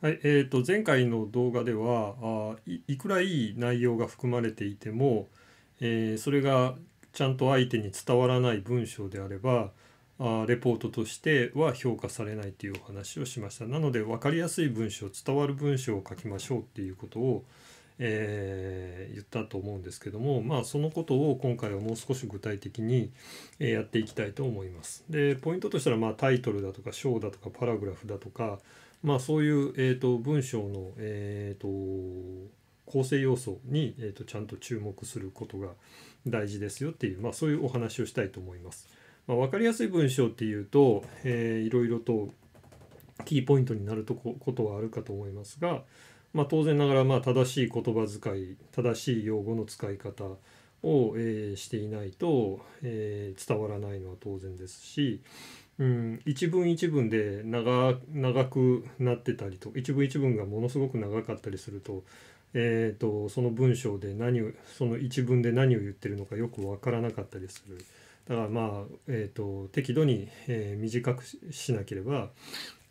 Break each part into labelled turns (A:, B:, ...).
A: はい、えーと、前回の動画ではあいくらいい内容が含まれていても、えー、それがちゃんと相手に伝わらない文章であればあレポートとしては評価されないというお話をしましたなので分かりやすい文章伝わる文章を書きましょうっていうことを、えー、言ったと思うんですけども、まあ、そのことを今回はもう少し具体的にやっていきたいと思います。でポイントとしたら、まあ、タイトルだとか章だとかパラグラフだとかまあ、そういう、えーと、文章の、えーと、構成要素に、えーと、とちゃんと注目することが大事ですよっていう、まあ、そういうお話をしたいと思います。まあ、分かりやすい文章っていうと、えー、いろいろとキーポイントになるとこことはあるかと思いますが、まあ、当然ながらまあ正しい言葉遣い正しい用語の使い方を、えー、していないと、えー、伝わらないのは当然ですし、うん、一文一文で長長くなってたりと一文一文がものすごく長かったりすると,、えーと、その文章で何をその一文で何を言ってるのかよく分からなかったりするだからまあ、えーと、適度に、えー、短くしなければ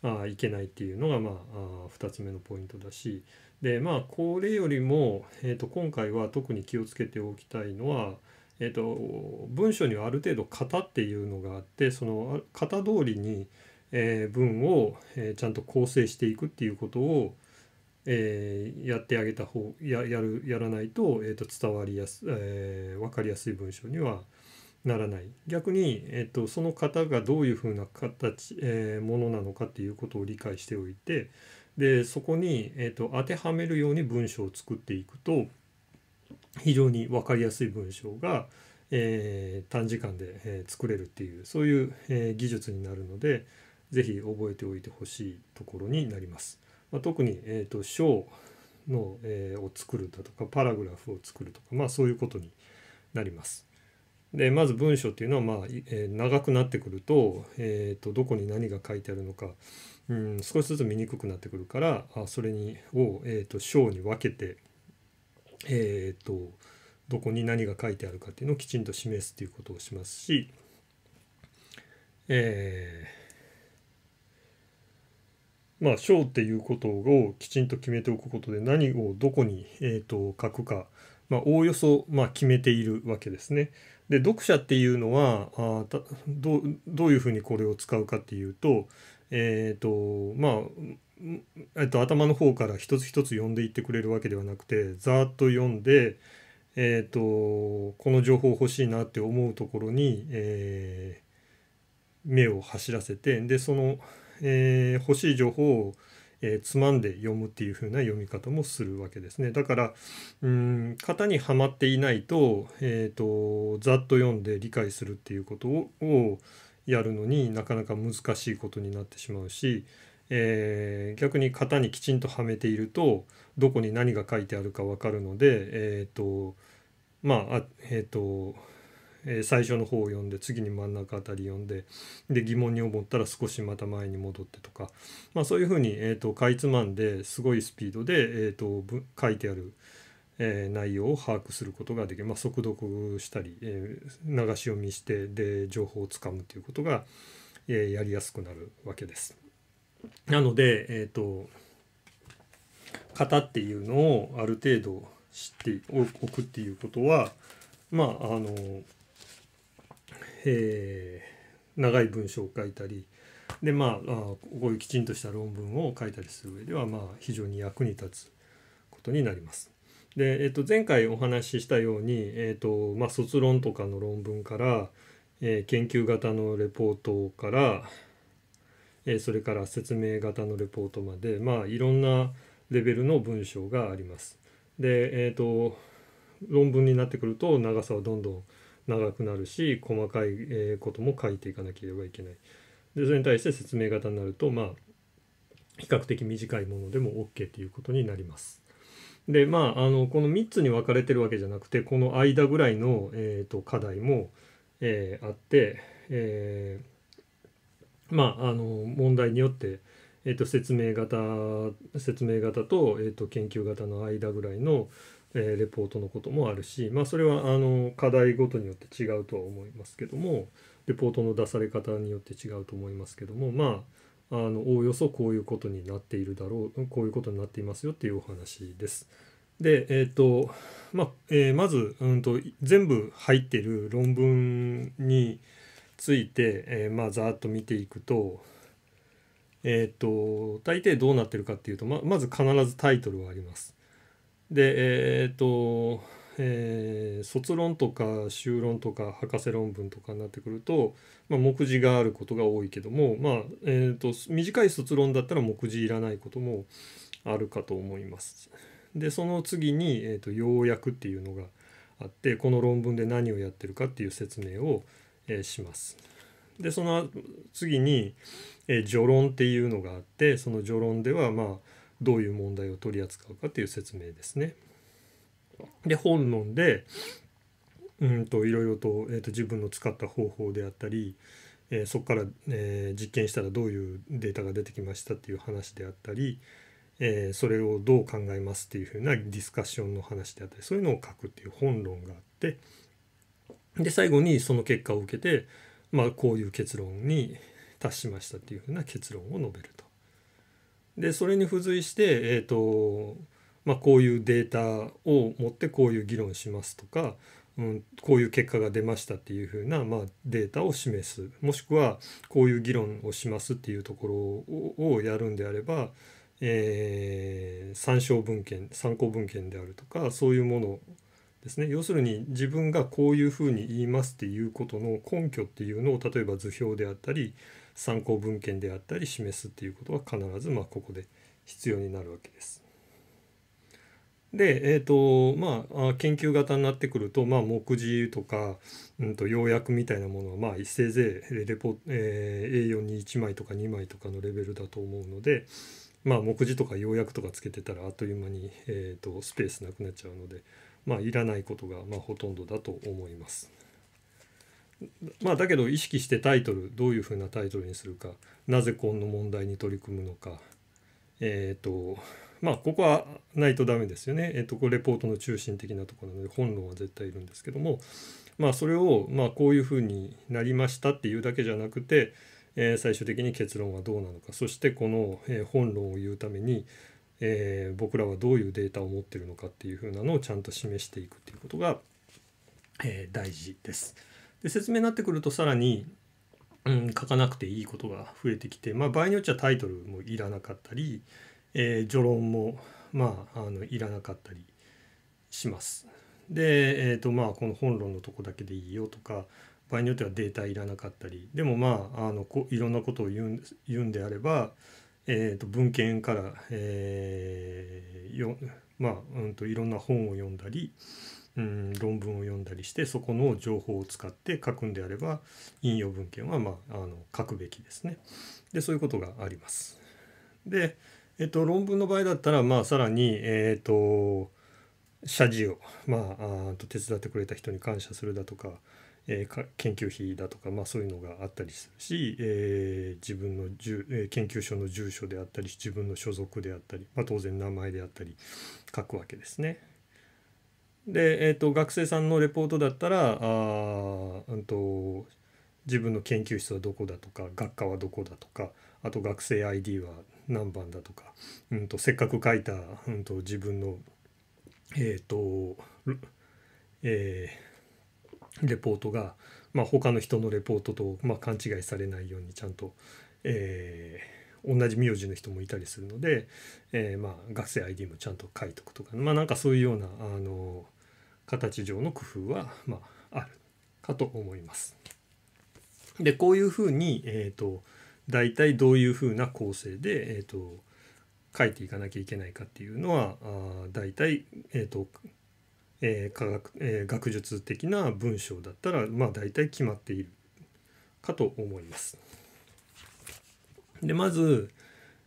A: あいけないっていうのが、まあ、あ2つ目のポイントだしでまあこれよりも、えーと今回は特に気をつけておきたいのはえーと、文章にはある程度型っていうのがあってその型通りに、えー、文を、えー、ちゃんと構成していくっていうことを、えー、やってあげた方ややるやらないと,、えーと、伝わりやす、えー、分かりやすい文章にはならない逆に、えーと、とその型がどういうふうな形、えー、ものなのかっていうことを理解しておいてでそこに、えー、と当てはめるように文章を作っていくと非常に分かりやすい文章が、えー、短時間で、えー、作れるっていうそういう、えー、技術になるので是非覚えておいてほしいところになります。まあ、特に、えーと、章の、えー、を作るだとかパラグラフを作るとか、まあ、そういうことになります。でまず文章っていうのは、まあえー、長くなってくると,、えーと、どこに何が書いてあるのか、うん、少しずつ見にくくなってくるからあそれにを、えーと、と章に分けてえーと、どこに何が書いてあるかっていうのをきちんと示すということをしますし、えー、まあ章っていうことをきちんと決めておくことで何をどこに、えーと、と書くか、まあ、おおよそ、まあ、決めているわけですね。で読者っていうのはあどどういうふうにこれを使うかっていうと,、えーとまあ、えっと、頭の方から一つ一つ読んでいってくれるわけではなくてざーっと読んで、えっと、この情報欲しいなって思うところに、えー、目を走らせてでその、えー、欲しい情報をえー、つまんで読むっていう風な読み方もするわけですね。だからうん型にはまっていないと,、えーと、とざっと読んで理解するっていうことをやるのになかなか難しいことになってしまうし、えー、逆に型にきちんとはめているとどこに何が書いてあるか分かるので、えーとまあえっ、ー、と、えー、最初の方を読んで次に真ん中あたり読んでで疑問に思ったら少しまた前に戻ってとか、まあ、そういうふうに、えーと、かいつまんですごいスピードで、えーと、書いてある、えー、内容を把握することができる、まあ、速読したり、えー、流し読みしてで情報をつかむということが、えやりやすくなるわけです。なので、えーと、と型っていうのをある程度知っておくっていうことはまああの、えー、長い文章を書いたりでまああこういうきちんとした論文を書いたりする上では、まあ、非常に役に立つことになります。で、えー、と前回お話ししたように、えーとまあ、卒論とかの論文から、えー、研究型のレポートからえそれから説明型のレポートまで、まあ、いろんなレベルの文章があります。で、えーと、論文になってくると長さはどんどん長くなるし細かいことも書いていかなければいけない。でそれに対して説明型になるとまあ比較的短いものでも OK ということになります。でまああのこの3つに分かれてるわけじゃなくてこの間ぐらいの、えーと、と課題も、えー、あって、えーまあ、あの問題によって、えー、と説明型説明型と,、えー、と研究型の間ぐらいの、えー、レポートのこともあるし、まあ、それはあの課題ごとによって違うとは思いますけどもレポートの出され方によって違うと思いますけどもまああのおおよそこういうことになっているだろうこういうことになっていますよっていうお話です。で、えーとまあえー、まず、うんと全部入ってる論文に、ついて、えー、まあざーっと見ていくとえっ、ー、と大抵どうなってるかっていうとままず必ずタイトルはあります。でえっ、ー、と、えー、卒論とか修論とか博士論文とかになってくると、まあ、目次があることが多いけども、まあえーと、短い卒論だったら目次いらないこともあるかと思います。でその次に、えーと、と要約っていうのがあってこの論文で何をやってるかっていう説明をえします。でその次に、え序論っていうのがあってその序論ではまあどういう問題を取り扱うかっていう説明ですね。で本論でうんといろいろと,、えーと、と自分の使った方法であったり、えー、そこから、えー、実験したらどういうデータが出てきましたっていう話であったり、えー、それをどう考えますっていうふうなディスカッションの話であったりそういうのを書くっていう本論があって。で最後にその結果を受けて、まあ、こういう結論に達しましたっていうふうな結論を述べると。でそれに付随して、えーとまあ、こういうデータを持ってこういう議論しますとか、うん、こういう結果が出ましたっていうふうな、まあ、データを示すもしくはこういう議論をしますっていうところをやるんであれば、えー、参照文献参考文献であるとかそういうものですね要するに自分がこういうふうに言いますっていうことの根拠っていうのを例えば図表であったり参考文献であったり示すっていうことは必ずまここで必要になるわけです。で、えーとまあ、研究型になってくると、まあ、目次とか、うんと、要約みたいなものは、まあ、せいぜいレポ、えー、A4 に1枚とか2枚とかのレベルだと思うので、まあ、目次とか要約とかつけてたらあっという間に、えーとスペースなくなっちゃうのでまあ、いらないことがまあほとんどだと思います。まあ、だけど意識してタイトルどういうふうなタイトルにするかなぜこの問題に取り組むのかえっ、ー、とまあここはないとダメですよね、えーと、これレポートの中心的なところなので本論は絶対いるんですけどもまあそれをまあこういうふうになりましたっていうだけじゃなくて、えー、最終的に結論はどうなのかそしてこの本論を言うためにえー、僕らはどういうデータを持ってるのかっていう風なのをちゃんと示していくっていうことが、えー、大事です。で説明になってくるとさらに、うん、書かなくていいことが増えてきて、まあ、場合によってはタイトルもいらなかったり、えー、序論も、まあ、あのいらなかったりします。で、えーとまあ、この本論のとこだけでいいよとか場合によってはデータいらなかったりでもまああのこいろんなことを言うんであればえーと、文献から、えー、よまあ、うんと、いろんな本を読んだり、うん、論文を読んだりしてそこの情報を使って書くんであれば引用文献は、まあ、あの書くべきですね。でそういうことがあります。で、えっと、論文の場合だったら、まあ、さらに、えっ、ー、と謝辞を、まあ、あと手伝ってくれた人に感謝するだとか、えー、研究費だとか、まあ、そういうのがあったりするし、えー、自分のじゅ、えー、研究所の住所であったり自分の所属であったり、まあ、当然名前であったり書くわけですね。で、えーと、学生さんのレポートだったらあ、うんと、自分の研究室はどこだとか学科はどこだとかあと学生 ID は何番だとか、うんと、とせっかく書いた、うん、と自分のえっ、ー、とえー、レポートが、まあ、他の人のレポートと、まあ、勘違いされないようにちゃんと、えー、同じ名字の人もいたりするので、えー、まあ、学生 ID もちゃんと書いとくとか、まあ、なんかそういうようなあの形上の工夫は、まあ、あるかと思います。でこういうふうに、えーと、大体どういうふうな構成で、えーと、書いていかなきゃいけないかっていうのはあ大体、えーと、とえー、科学、えー、学術的な文章だったらまあ大体決まっているかと思います。でまず、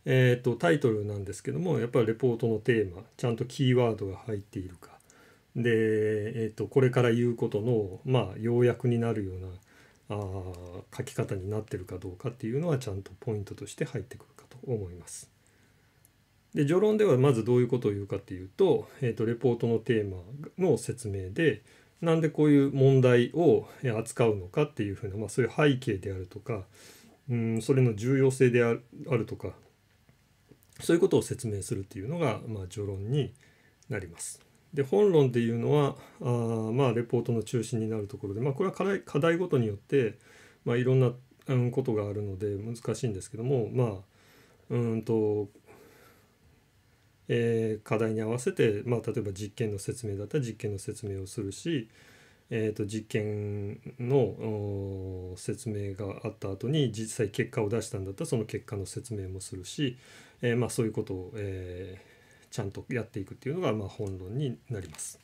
A: えーと、タイトルなんですけどもやっぱりレポートのテーマちゃんとキーワードが入っているかで、えーと、とこれから言うことの、まあ、要約になるようなあ書き方になってるかどうかっていうのはちゃんとポイントとして入ってくるかと思います。で序論ではまずどういうことを言うかっていうと,、えーと、レポートのテーマの説明でなんでこういう問題を扱うのかっていうふうな、まあ、そういう背景であるとかうんそれの重要性であるとかそういうことを説明するっていうのが、まあ、序論になります。で本論っていうのはあまあレポートの中心になるところで、まあ、これは課題課題ごとによって、まあ、いろんなことがあるので難しいんですけどもまあうんとえー、課題に合わせて、まあ、例えば実験の説明だったら実験の説明をするし、えー、と実験の説明があった後に実際結果を出したんだったらその結果の説明もするし、えー、まあ、そういうことを、えー、ちゃんとやっていくっていうのが、まあ、本論になります。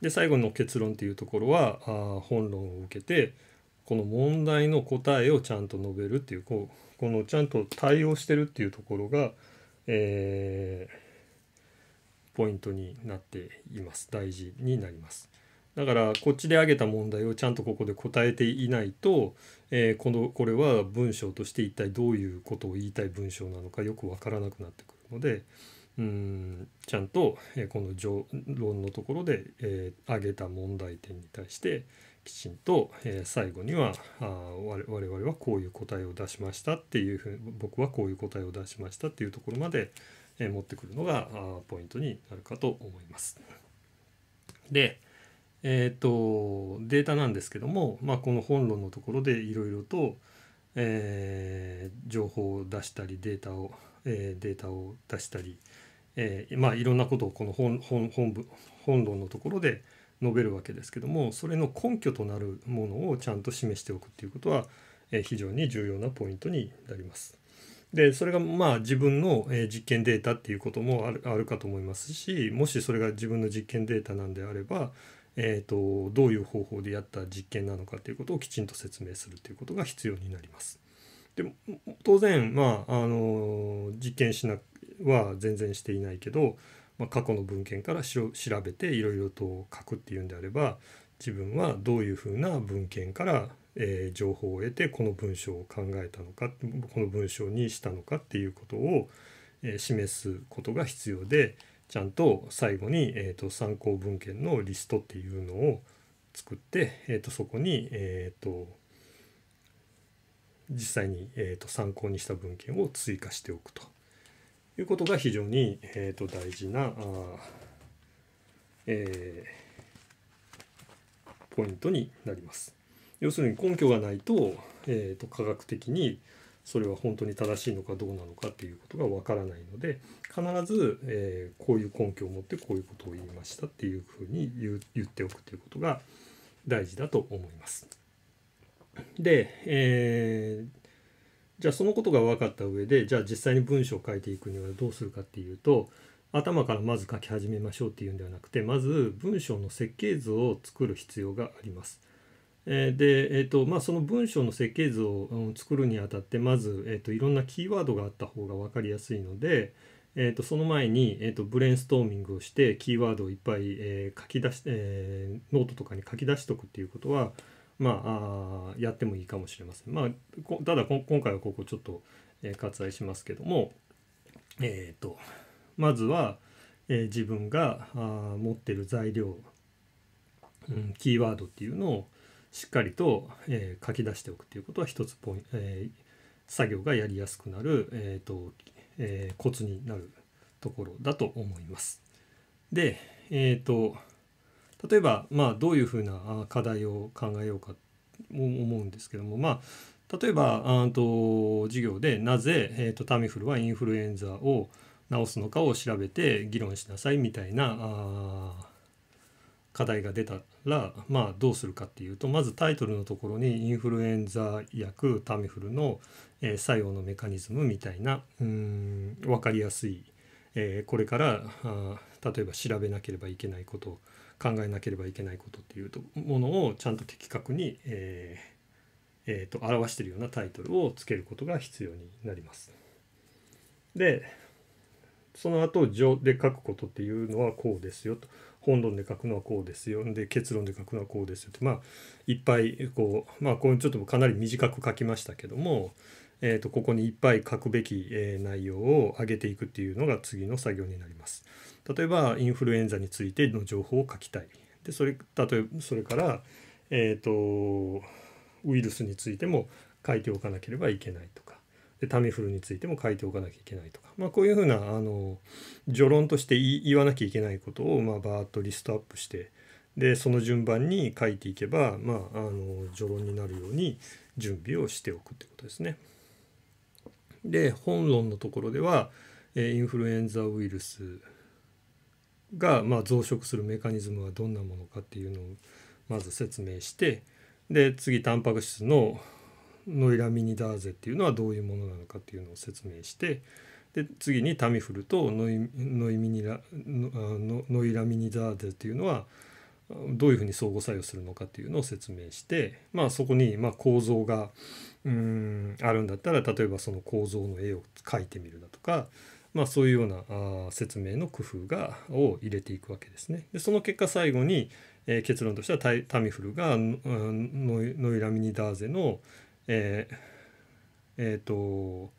A: で最後の結論っていうところはあ本論を受けてこの問題の答えをちゃんと述べるっていうこうこのちゃんと対応してるっていうところが、えーポイントになっています大事になりますだからこっちで挙げた問題をちゃんとここで答えていないと、えー、このこれは文章として一体どういうことを言いたい文章なのかよくわからなくなってくるのでうんちゃんと、えー、この序論のところで、えー、挙げた問題点に対してきちんと、えー、最後にはあ我々はこういう答えを出しましたっていうふうに僕はこういう答えを出しましたっていうところまでえ持ってくるのがポイントになるかと思います。で、えっ、ー、とデータなんですけども、まあ、この本論のところでいろいろと、えー、情報を出したりデータを、えー、データを出したり、えー、まあいろんなことをこの本本本部本論のところで述べるわけですけどもそれの根拠となるものをちゃんと示しておくということは、え非常に重要なポイントになります。でそれがまあ自分の実験データっていうこともあるあるかと思いますしもしそれが自分の実験データなんであれば、えーと、どういう方法でやった実験なのかっていうことをきちんと説明するということが必要になります。で当然、まあ、あの実験しなは全然していないけど、まあ、過去の文献から調べていろいろと書くっていうんであれば自分はどういうふうな文献からえー、情報を得てこの文章を考えたのかこの文章にしたのかっていうことを、えー、示すことが必要でちゃんと最後に、えーと、参考文献のリストっていうのを作って、えーと、そこに、えーと、と実際に、えー、と参考にした文献を追加しておくということが非常に、えー、と大事なあ、えー、ポイントになります。要するに根拠がないと,、えーと、科学的にそれは本当に正しいのかどうなのかっていうことがわからないので必ず、えー、こういう根拠を持ってこういうことを言いましたっていうふうに言言っておくということが大事だと思います。で、えー、じゃあそのことが分かった上でじゃあ実際に文章を書いていくにはどうするかっていうと頭からまず書き始めましょうっていうんではなくてまず文章の設計図を作る必要があります。えで、えーとまあ、その文章の設計図を作るにあたってまず、えーと、いろんなキーワードがあった方が分かりやすいので、えーと、その前に、えーと、ブレインストーミングをしてキーワードをいっぱい、えー、書き出し、えー、ノートとかに書き出しておくっていうことは、まあ、あやってもいいかもしれません。まあ、ただ今回はここちょっと、えー、割愛しますけども、えー、とまずは、えー、自分があ持ってる材料、うん、キーワードっていうのをしっかりと、えー、書き出しておくということは一つポイント、えー、作業がやりやすくなる、えーとえー、コツになるところだと思います。で、えーと、例えば、まあ、どういうふうな課題を考えようかも思うんですけども、まあ、例えばあと授業でなぜ、えーと、とタミフルはインフルエンザを治すのかを調べて議論しなさいみたいなあ課題が出たら、まあ、どうするかっていうとまずタイトルのところにインフルエンザ薬タミフルの、えー、作用のメカニズムみたいなうん分かりやすい、えー、これからあ例えば調べなければいけないこと考えなければいけないことっていうとものをちゃんと的確に、えーえーと、表しているようなタイトルをつけることが必要になります。でその後で書くことっていうのはこうですよと本論で書くのはこうですよで結論で書くのはこうですよってまあいっぱいこうまあこれちょっとかなり短く書きましたけども、えーと、ここにいっぱい書くべき、えー、内容を上げていくっていうのが次の作業になります。例えばインフルエンザについての情報を書きたい。でそれ例えばそれから、えーとウイルスについても書いておかなければいけないとかでタミフルについても書いておかなきゃいけないとか、まあ、こういうふうなあの序論として言わなきゃいけないことを、まあ、バーッとリストアップしてでその順番に書いていけば、まあ、あの序論になるように準備をしておくってことですね。で本論のところではインフルエンザウイルスが、まあ、増殖するメカニズムはどんなものかっていうのをまず説明してで次タンパク質のノイラミニダーゼっていうのはどういうものなのかっていうのを説明してで次にタミフルとノイノイミニラノノイラミニダーゼっていうのはどういうふうに相互作用するのかっていうのを説明して、まあ、そこにまあ構造がうんあるんだったら例えばその構造の絵を描いてみるだとか、まあ、そういうようなあ説明の工夫がを入れていくわけですね。でその結果最後に、えー、結論としてはタミフルがノイラミニダーゼのえーえーと、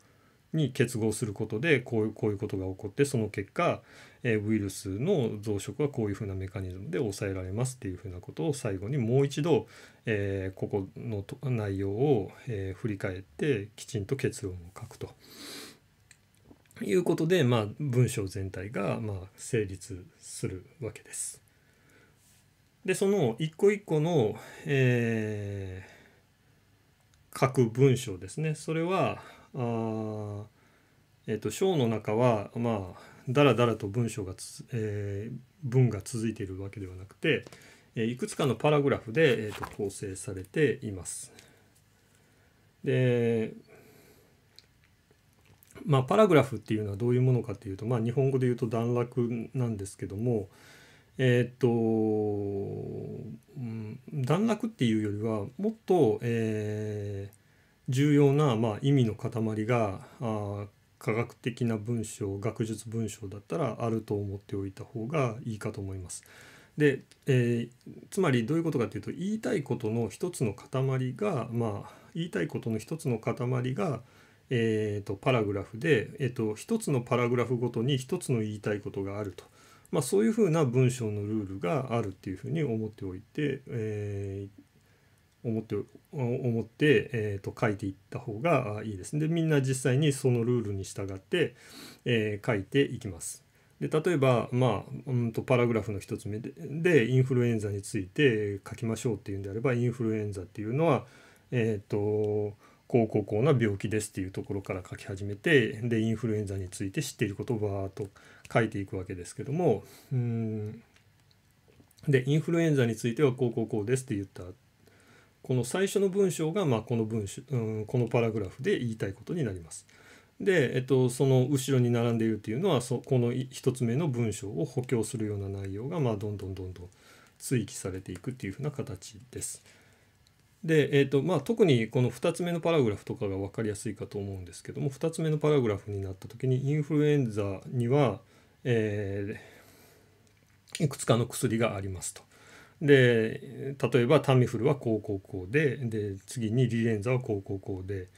A: に結合することでこういうこういうことが起こってその結果、えー、ウイルスの増殖はこういうふうなメカニズムで抑えられますっていうふうなことを最後にもう一度、えー、ここの内容を、えー、振り返ってきちんと結論を書くと。いうことで、まあ、文章全体が、まあ、成立するわけです。でその一個一個の、えー書く文章ですねそれはあ、えーと、章の中はまあだらだらと文章がえー、文が続いているわけではなくて、えいくつかのパラグラフで、えーと、と構成されています。でまあ、パラグラフっていうのはどういうものかっていうと、まあ、日本語で言うと段落なんですけども、えー、っと、うん、段落っていうよりはもっと、えー、重要な、まあ、意味の塊があ科学的な文章学術文章だったらあると思っておいた方がいいかと思います。で、えー、つまりどういうことかというと言いたいことの一つの塊がまあ言いたいことの一つの塊が、えーと、パラグラフで、えーと一つのパラグラフごとに一つの言いたいことがあると。まあ、そういうふうな文章のルールがあるっていうふうに思っておいて、えー、思って思って、えーと、書いていった方がいいですね。でみんな実際にそのルールに従って、えー、書いていきます。で例えば、まあ、うんとパラグラフの1つ目ででインフルエンザについて書きましょうっていうんであればインフルエンザっていうのは、えっ、ー、とな病気ですっていうところから書き始めてでインフルエンザについて知っていることをバーっと書いていくわけですけどもうんでインフルエンザについてはこうこうこうですって言ったこの最初の文章が、まあ、この文章、うん、このパラグラフで言いたいことになります。で、えっと、その後ろに並んでいるというのはそこの1つ目の文章を補強するような内容が、まあ、どんどんどんどん追記されていくっていうふうな形です。で、えっとまあ、特にこの2つ目のパラグラフとかが分かりやすいかと思うんですけども2つ目のパラグラフになった時にインフルエンザにはえー、いくつかの薬がありますと。で例えばタミフルはこうこうこうでで次にリレンザはこうこうこうで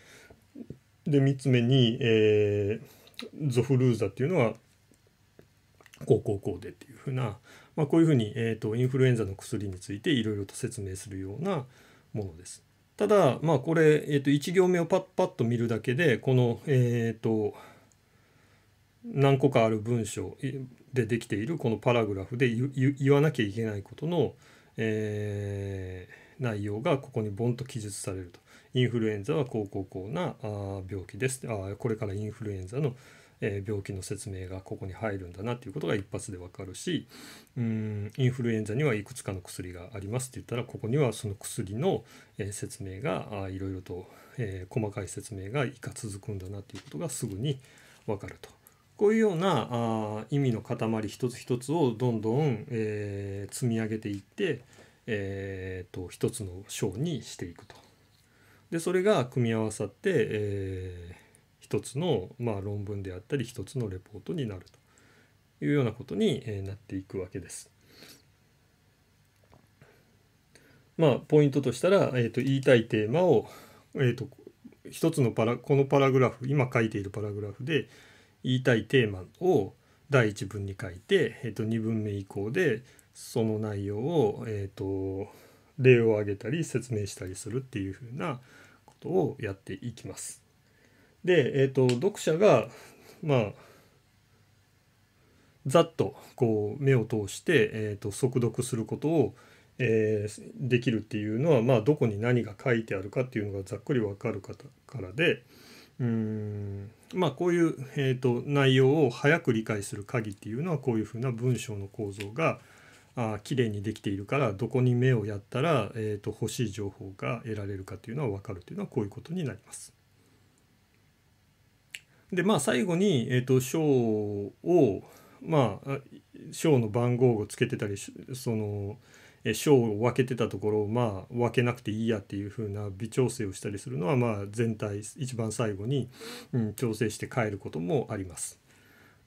A: で3つ目に、えー、ゾフルーザっていうのはこうこうこうでっていうふうな、まあ、こういうふうに、えーと、インフルエンザの薬についていろいろと説明するようなものです。ただまあこれ、えーと、1行目をパッパッと見るだけでこのえっ、ー、と何個かある文章でできているこのパラグラフで言わなきゃいけないことの、えー、内容がここにボンと記述されると。インフルエンザはこうこうこうなあ病気ですあこれからインフルエンザの、えー、病気の説明がここに入るんだなっていうことが一発でわかるしうんインフルエンザにはいくつかの薬がありますって言ったらここにはその薬の、えー、説明がいろいろと、えー、細かい説明がいか続くんだなっていうことがすぐにわかると。こういうようなあ意味の塊一つ一つをどんどん、えー、積み上げていって、えーと、一つの章にしていくと。でそれが組み合わさって、えー、一つの、まあ、論文であったり一つのレポートになるというようなことに、えー、なっていくわけです。まあ、ポイントとしたら、えーと、言いたいテーマを、えーと一つのパラこのパラグラフ今書いているパラグラフで言いたいテーマを第1文に書いて、えー、と2文目以降でその内容を、えーと、例を挙げたり説明したりするっていうふうなことをやっていきます。で、えーと、読者がまあざっとこう目を通して、えーと、速読することを、えー、できるっていうのは、まあ、どこに何が書いてあるかっていうのがざっくり分かるからで、うんまあこういう、えーと、内容を早く理解する鍵っていうのはこういうふうな文章の構造があ綺麗にできているからどこに目をやったら、えーと、欲しい情報が得られるかというのは分かるというのはこういうことになります。でまあ最後に、えーと、と章をまあ章の番号をつけてたりその章を分けてたところをまあ分けなくていいやっていう風な微調整をしたりするのはまあ全体一番最後に、うん、調整して変えることもあります。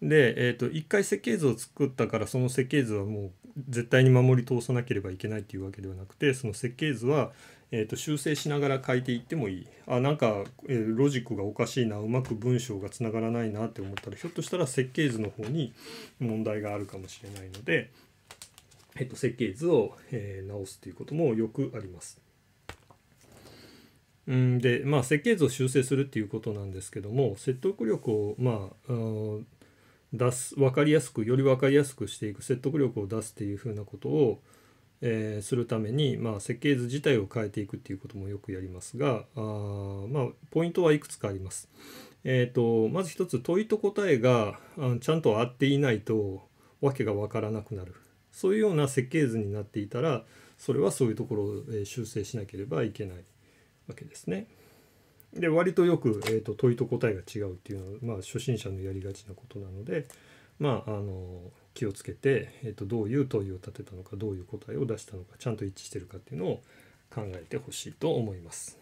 A: で、えーと、1回設計図を作ったからその設計図はもう絶対に守り通さなければいけないっていうわけではなくてその設計図は、えーと、修正しながら書いていってもいいあなんか、えー、ロジックがおかしいなうまく文章がつながらないなって思ったらひょっとしたら設計図の方に問題があるかもしれないので、えっと、設計図を、えー、直すということもよくあります。うんでまあ、設計図を修正するっていうことなんですけども説得力を、まあ、出す分かりやすくより分かりやすくしていく説得力を出すっていうふうなことを、えー、するために、まあ、設計図自体を変えていくっていうこともよくやりますがあ、まあ、ポイントはいくつかあります。えーと、とまず一つ問いと答えがちゃんと合っていないとわけが分からなくなる。そういうような設計図になっていたらそれはそういうところを修正しなければいけないわけですね。で割とよく、えーと、問いと答えが違うっていうのは、まあ、初心者のやりがちなことなので、まあ、あの気をつけて、えーと、どういう問いを立てたのかどういう答えを出したのかちゃんと一致してるかっていうのを考えてほしいと思います。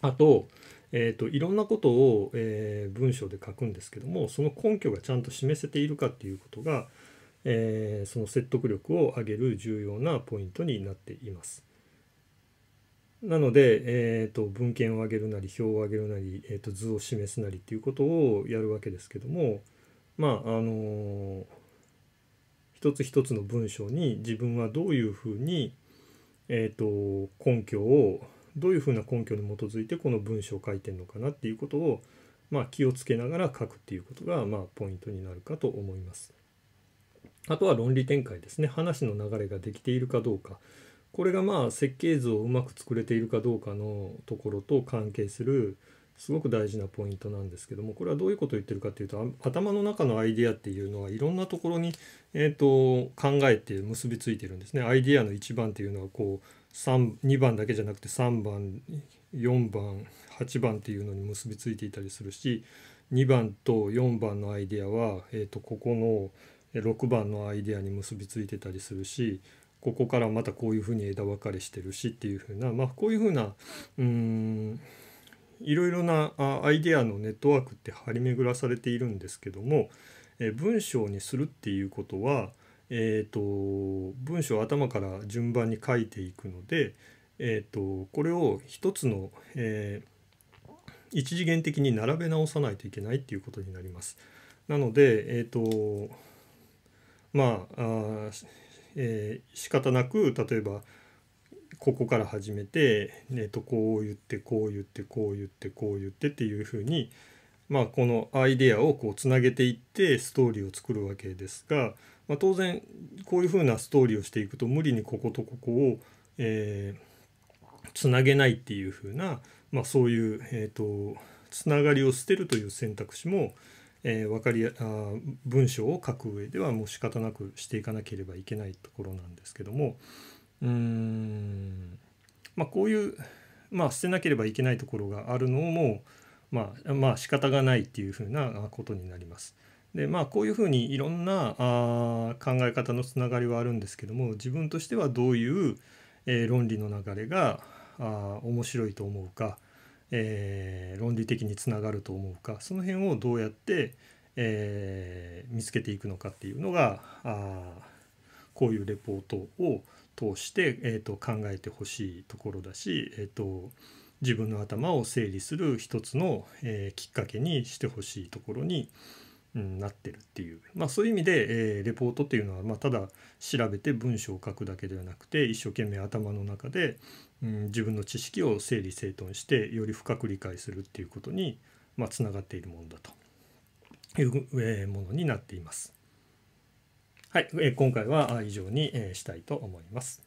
A: あと,、えーといろんなことを、えー、文章で書くんですけどもその根拠がちゃんと示せているかっていうことがえー、その説得力を上げる重要なポイントになっています。なので、えーと、文献を上げるなり表を上げるなり、えーと、図を示すなりっていうことをやるわけですけどもまああのー、一つ一つの文章に自分はどういうふうに、えーと、と根拠をどういうふうな根拠に基づいてこの文章を書いてるのかなっていうことを、まあ、気をつけながら書くっていうことが、まあ、ポイントになるかと思います。あとは論理展開ですね話の流れができているかどうかこれがまあ設計図をうまく作れているかどうかのところと関係するすごく大事なポイントなんですけどもこれはどういうことを言ってるかっていうと頭の中のアイデアっていうのはいろんなところに、えーと、考えて結びついてるんですね。アイデアの1番っていうのはこう2番だけじゃなくて3番4番8番っていうのに結びついていたりするし2番と4番のアイデアは、えーとここの6番のアイデアに結びついてたりするしここからまたこういうふうに枝分かれしてるしっていうふうな、まあ、こういうふうなうんいろいろなアイデアのネットワークって張り巡らされているんですけども、え文章にするっていうことは、えーと、文章を頭から順番に書いていくので、えーと、これを一つの、えー、一次元的に並べ直さないといけないっていうことになります。なので、えーとまああ、えー、仕方なく例えばここから始めて、えー、とこう言ってこう言ってこう言ってこう言ってっていうふうに、まあ、このアイデアをこうつなげていってストーリーを作るわけですが、まあ、当然こういうふうなストーリーをしていくと無理にこことここを、えー、つなげないっていうふうな、まあ、そういう、えーと、つながりを捨てるという選択肢も、えーえー、分かりやあ文章を書く上ではもう仕方なくしていかなければいけないところなんですけどもうんまあこういう、まあ、捨てなければいけないところがあるのもまあまあ仕方がないっていうふうなことになります。でまあこういうふうにいろんなあ考え方のつながりはあるんですけども自分としてはどういう、えー、論理の流れがあ面白いと思うか。えー、論理的につながると思うかその辺をどうやって、えー、見つけていくのかっていうのがあこういうレポートを通して、えーと、考えてほしいところだし、えーと、と自分の頭を整理する一つの、えー、きっかけにしてほしいところに、なってるっていう、まあ、そういう意味で、えー、レポートっていうのは、まあ、ただ調べて文章を書くだけではなくて一生懸命頭の中で、うん、自分の知識を整理整頓してより深く理解するっていうことに、まあ、つながっているものだという、えー、ものになっています。はい、えー、今回は以上に、えー、したいと思います。